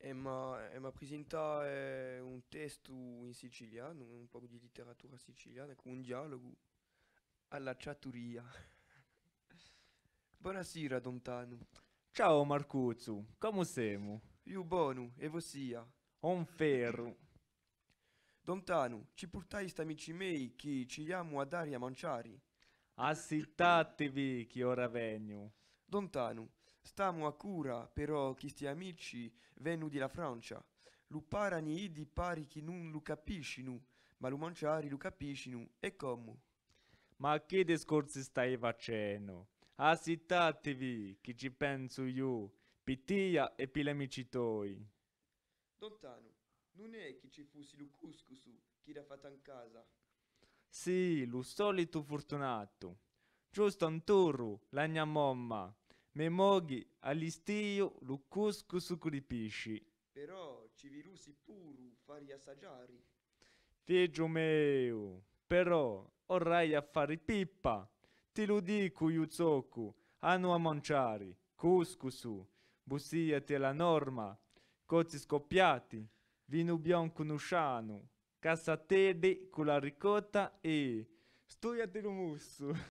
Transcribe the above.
e mi ha presentato eh, un testo in siciliano, un po' di letteratura siciliana, con un dialogo alla chaturia. Buonasera, Dontano. Ciao Marcuzzu, come siamo? Io buono, e voi Un ferro. Dontano, ci portai questi amici miei che ci diamo a dare a mangiare? Assittatevi, che ora vengo. Dontanu, stamo a cura però chi sti amici venuti la Francia. Lu parani idi pari chi non lu capiscinu, ma lu manciari lu capiscinu e commu. Ma che discorsi stai facendo? Assittatevi, chi ci penso io, pitia e pilemici toi. Dontanu, non è che ci fossi lu cuscusu, chi l'ha fatta in casa. Sì, lo solito fortunato giusto Ruston Turu, Lagna Momma, Memoghi, su Lucuscu Sucuripisci. Però virusi puru fari assaggiari. Figlio meu, però orrai a fare pippa. Ti lo dico Yuzoku, hanno a manciari, cuscusu, bussiati alla norma, cozzi scoppiati, vino bianco nusciano, cassatede con la ricotta e di l'umusso.